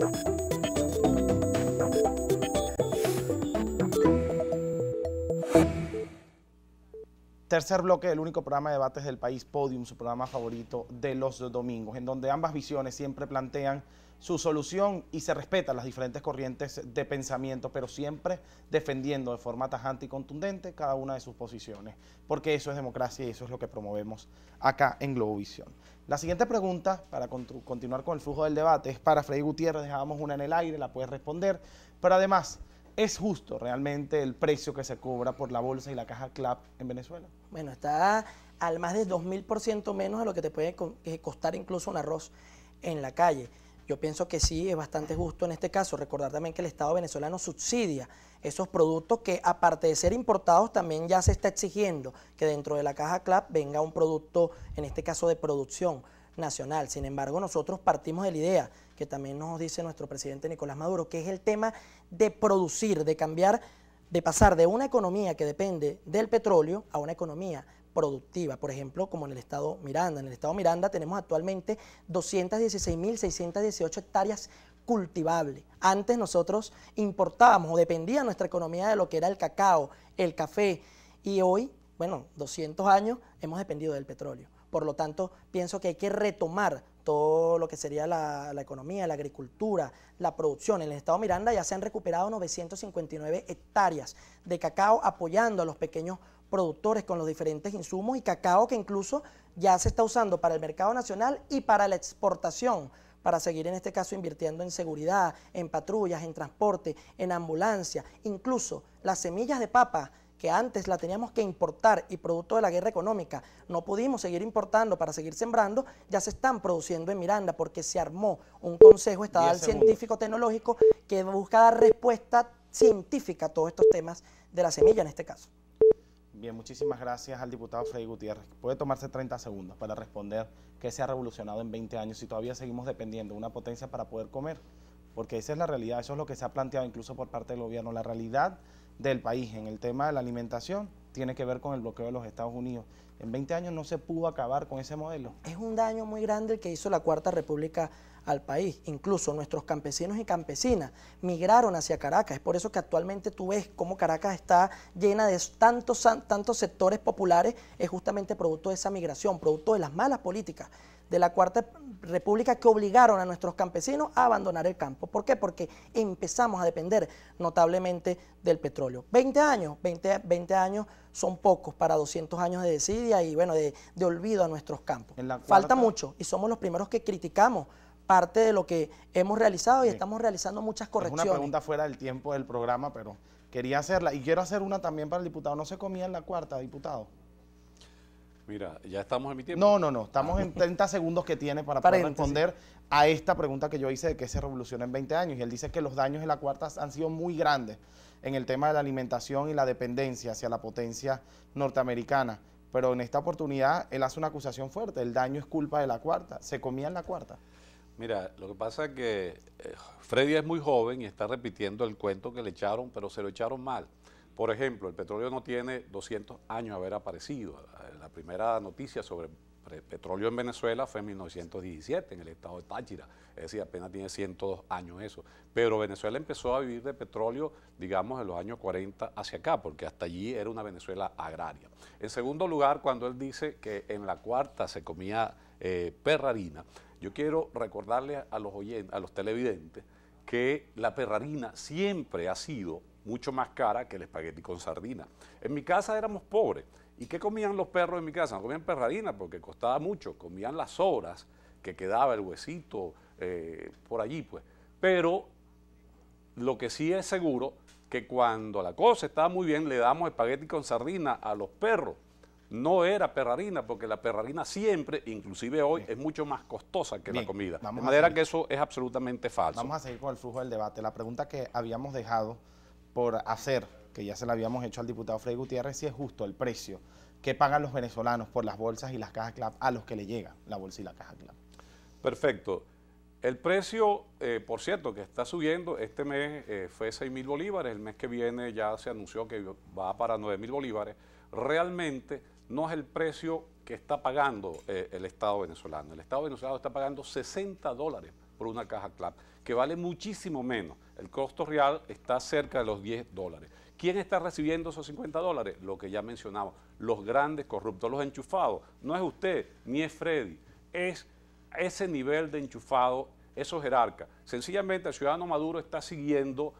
Thank you. Tercer bloque el único programa de debates del país, Podium, su programa favorito de los domingos, en donde ambas visiones siempre plantean su solución y se respetan las diferentes corrientes de pensamiento, pero siempre defendiendo de forma tajante y contundente cada una de sus posiciones, porque eso es democracia y eso es lo que promovemos acá en Globovisión. La siguiente pregunta, para continuar con el flujo del debate, es para Freddy Gutiérrez, dejábamos una en el aire, la puedes responder, pero además ¿Es justo realmente el precio que se cobra por la bolsa y la caja CLAP en Venezuela? Bueno, está al más de 2.000% menos de lo que te puede eh, costar incluso un arroz en la calle. Yo pienso que sí, es bastante justo en este caso. Recordar también que el Estado venezolano subsidia esos productos que, aparte de ser importados, también ya se está exigiendo que dentro de la caja CLAP venga un producto, en este caso de producción nacional. Sin embargo, nosotros partimos de la idea que también nos dice nuestro presidente Nicolás Maduro, que es el tema de producir, de cambiar, de pasar de una economía que depende del petróleo a una economía productiva. Por ejemplo, como en el estado Miranda. En el estado Miranda tenemos actualmente 216.618 hectáreas cultivables. Antes nosotros importábamos o dependía nuestra economía de lo que era el cacao, el café y hoy, bueno, 200 años hemos dependido del petróleo. Por lo tanto, pienso que hay que retomar todo lo que sería la, economía, la agricultura, la producción. En el estado Miranda ya se han recuperado 959 hectáreas de cacao apoyando a los pequeños productores con los diferentes insumos y cacao que incluso ya se está usando para el mercado nacional y para la exportación para seguir en este caso invirtiendo en seguridad, en patrullas, en transporte, en ambulancia, incluso las semillas de papa que antes la teníamos que importar y producto de la guerra económica no pudimos seguir importando para seguir sembrando, ya se están produciendo en Miranda porque se armó un consejo estatal científico tecnológico que busca dar respuesta científica a todos estos temas de la semilla en este caso. Bien, muchísimas gracias al diputado Freddy Gutiérrez. Puede tomarse 30 segundos para responder que se ha revolucionado en 20 años y todavía seguimos dependiendo de una potencia para poder comer, porque esa es la realidad, eso es lo que se ha planteado incluso por parte del gobierno, la realidad del país en el tema de la alimentación tiene que ver con el bloqueo de los Estados Unidos. En 20 años no se pudo acabar con ese modelo. Es un daño muy grande el que hizo la Cuarta República al país. Incluso nuestros campesinos y campesinas migraron hacia Caracas. Es por eso que actualmente tú ves cómo Caracas está llena de tantos, tantos sectores populares. Es justamente producto de esa migración, producto de las malas políticas de la Cuarta República que obligaron a nuestros campesinos a abandonar el campo. ¿Por qué? Porque empezamos a depender notablemente del petróleo. 20 años, 20, 20 años son pocos para 200 años de desidia y bueno, de, olvido a nuestros campos. Falta mucho y somos los primeros que criticamos parte de lo que hemos realizado y estamos realizando muchas correcciones. una pregunta fuera del tiempo del programa, pero quería hacerla. Y quiero hacer una también para el diputado. ¿No se comía en la cuarta, diputado? Mira, ya estamos en mi tiempo. No, no, no. Estamos en 30 segundos que tiene para poder responder a esta pregunta que yo hice de qué se revoluciona en 20 años. Y él dice que los daños en la cuarta han sido muy grandes en el tema de la alimentación y la dependencia hacia la potencia norteamericana. Pero en esta oportunidad él hace una acusación fuerte. El daño es culpa de la cuarta. Se comía en la cuarta. Mira, lo que pasa es que eh, Freddy es muy joven y está repitiendo el cuento que le echaron, pero se lo echaron mal. Por ejemplo, el petróleo no tiene 200 años de haber aparecido. Eh, la primera noticia sobre petróleo en Venezuela fue en 1917, en el estado de Táchira. Es decir, apenas tiene 102 años eso. Pero Venezuela empezó a vivir de petróleo, digamos, en los años 40 hacia acá, porque hasta allí era una Venezuela agraria. En segundo lugar, cuando él dice que en la cuarta se comía eh, perrarina, yo quiero recordarle a los, oyentes, a los televidentes que la perrarina siempre ha sido mucho más cara que el espagueti con sardina. En mi casa éramos pobres. ¿Y qué comían los perros en mi casa? No comían perrarina porque costaba mucho, comían las sobras que quedaba, el huesito, eh, por allí, pues. Pero lo que sí es seguro que cuando la cosa estaba muy bien le damos espagueti con sardina a los perros. No era perrarina, porque la perrarina siempre, inclusive hoy, es mucho más costosa que la comida. de manera que eso es absolutamente falso. Vamos a seguir con el flujo del debate. La pregunta que habíamos dejado por hacer, que ya se la habíamos hecho al diputado Frey Gutiérrez, si es justo el precio que pagan los venezolanos por las bolsas y las cajas CLAP a los que le llega la bolsa y la caja CLAP. Perfecto. El precio, eh, por cierto, que está subiendo, este mes eh, fue 6 mil bolívares, el mes que viene ya se anunció que va para 9 mil bolívares, realmente no es el precio que está pagando eh, el Estado venezolano. El Estado venezolano está pagando 60 dólares por una caja CLAP que vale muchísimo menos. El costo real está cerca de los 10 dólares. ¿Quién está recibiendo esos 50 dólares? Lo que ya mencionaba los grandes corruptos, los enchufados. No es usted, ni es Freddy, es ese nivel de enchufado, esos jerarcas. Sencillamente el ciudadano Maduro está siguiendo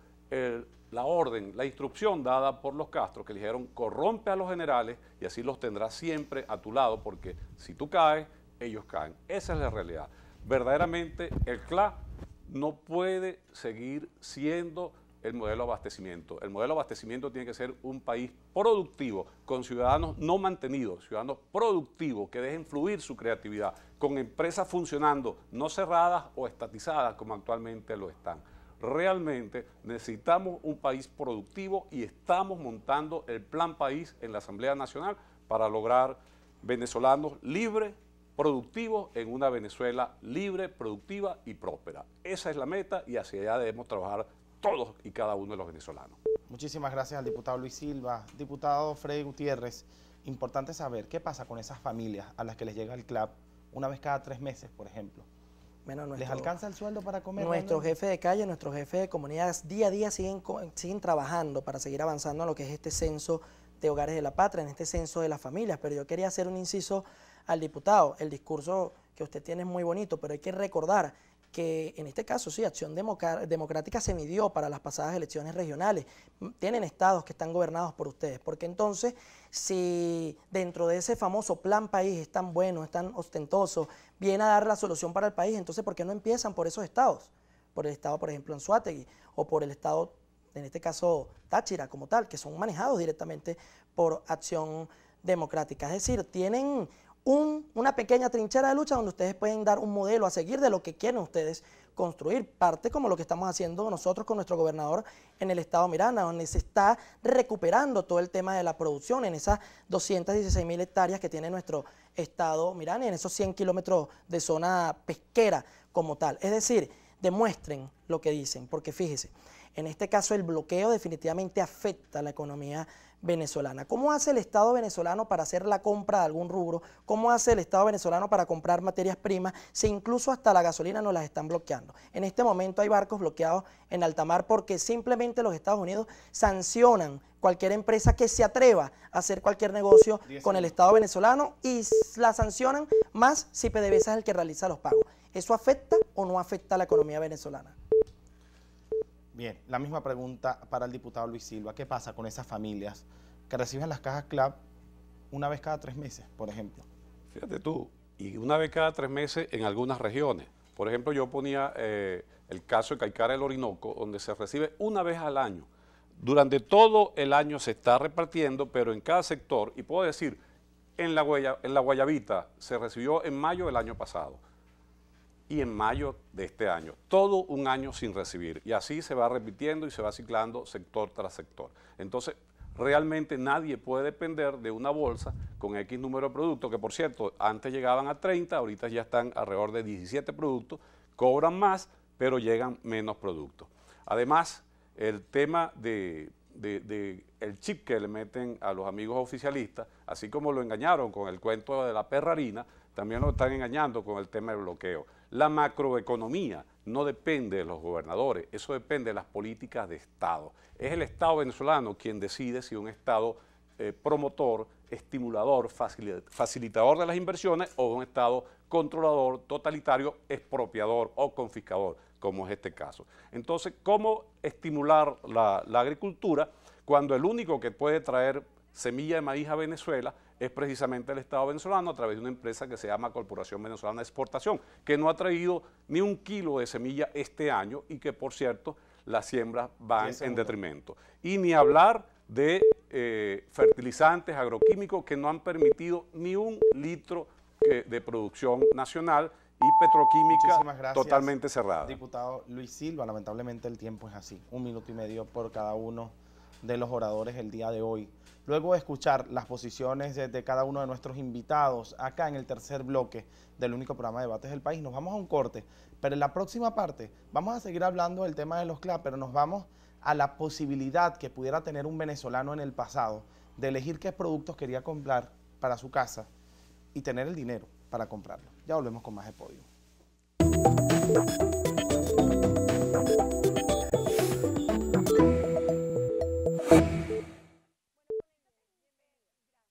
la orden, la instrucción dada por los Castro, que le dijeron corrompe a los generales y así los tendrás siempre a tu lado, porque si tú caes, ellos caen. Esa es la realidad. Verdaderamente el CLA no puede seguir siendo el modelo de abastecimiento. El modelo de abastecimiento tiene que ser un país productivo, con ciudadanos no mantenidos, ciudadanos productivos que dejen fluir su creatividad, con empresas funcionando, no cerradas o estatizadas como actualmente lo están. Realmente necesitamos un país productivo y estamos montando el plan país en la Asamblea Nacional para lograr venezolanos libres productivos en una Venezuela libre, productiva y próspera. Esa es la meta y hacia allá debemos trabajar todos y cada uno de los venezolanos. Muchísimas gracias al diputado Luis Silva. Diputado Freddy Gutiérrez, importante saber qué pasa con esas familias a las que les llega el Club una vez cada tres meses, por ejemplo. Menos nuestro, ¿Les alcanza el sueldo para comer? Nuestro jefe de calle, nuestro jefe de comunidades día a día siguen, siguen trabajando para seguir avanzando en lo que es este censo de hogares de la patria, en este censo de las familias. Pero yo quería hacer un inciso al diputado. El discurso que usted tiene es muy bonito, pero hay que recordar que en este caso sí, Acción Democrática se midió para las pasadas elecciones regionales. Tienen estados que están gobernados por ustedes, porque entonces si dentro de ese famoso plan país es tan bueno, es tan ostentoso, viene a dar la solución para el país, entonces ¿por qué no empiezan por esos estados? Por el estado, por ejemplo, en Suátegui, o por el estado, en este caso, Táchira como tal, que son manejados directamente por Acción Democrática. Es decir, tienen un, una pequeña trinchera de lucha donde ustedes pueden dar un modelo a seguir de lo que quieren ustedes construir, parte como lo que estamos haciendo nosotros con nuestro gobernador en el estado Miranda, donde se está recuperando todo el tema de la producción en esas 216 mil hectáreas que tiene nuestro estado Miranda y en esos 100 kilómetros de zona pesquera como tal. Es decir, demuestren lo que dicen, porque fíjese, en este caso el bloqueo definitivamente afecta a la economía venezolana. ¿Cómo hace el Estado venezolano para hacer la compra de algún rubro? ¿Cómo hace el Estado venezolano para comprar materias primas si incluso hasta la gasolina no las están bloqueando? En este momento hay barcos bloqueados en alta mar porque simplemente los Estados Unidos sancionan cualquier empresa que se atreva a hacer cualquier negocio con el Estado venezolano y la sancionan más si PDVSA es el que realiza los pagos. ¿Eso afecta o no afecta a la economía venezolana? Bien, la misma pregunta para el diputado Luis Silva. ¿Qué pasa con esas familias que reciben las cajas CLAP una vez cada tres meses, por ejemplo? Fíjate tú, y una vez cada tres meses en algunas regiones. Por ejemplo, yo ponía eh, el caso de Caicara el Orinoco, donde se recibe una vez al año. Durante todo el año se está repartiendo, pero en cada sector, y puedo decir, en la, en la Guayabita se recibió en mayo del año pasado y en mayo de este año. Todo un año sin recibir. Y así se va repitiendo y se va ciclando sector tras sector. Entonces, realmente nadie puede depender de una bolsa con X número de productos, que por cierto, antes llegaban a 30, ahorita ya están alrededor de 17 productos, cobran más, pero llegan menos productos. Además, el tema de, el chip que le meten a los amigos oficialistas, así como lo engañaron con el cuento de la perrarina, también nos están engañando con el tema del bloqueo. La macroeconomía no depende de los gobernadores, eso depende de las políticas de Estado. Es el Estado venezolano quien decide si un Estado eh, promotor, estimulador, facilitador de las inversiones o un Estado controlador, totalitario, expropiador o confiscador, como es este caso. Entonces, ¿cómo estimular la agricultura cuando el único que puede traer semilla de maíz a Venezuela es precisamente el Estado venezolano a través de una empresa que se llama Corporación Venezolana de Exportación, que no ha traído ni un kilo de semilla este año y que, por cierto, las siembras van en detrimento. Y ni hablar de eh, fertilizantes agroquímicos que no han permitido ni un litro eh, de producción nacional y petroquímica totalmente cerrada. Diputado Luis Silva, lamentablemente el tiempo es así, un minuto y medio por cada uno de los oradores el día de hoy. Luego de escuchar las posiciones de, cada uno de nuestros invitados acá en el tercer bloque del único programa de debates del país, nos vamos a un corte. Pero en la próxima parte vamos a seguir hablando del tema de los CLAP, pero nos vamos a la posibilidad que pudiera tener un venezolano en el pasado de elegir qué productos quería comprar para su casa y tener el dinero para comprarlo. Ya volvemos con más de podio.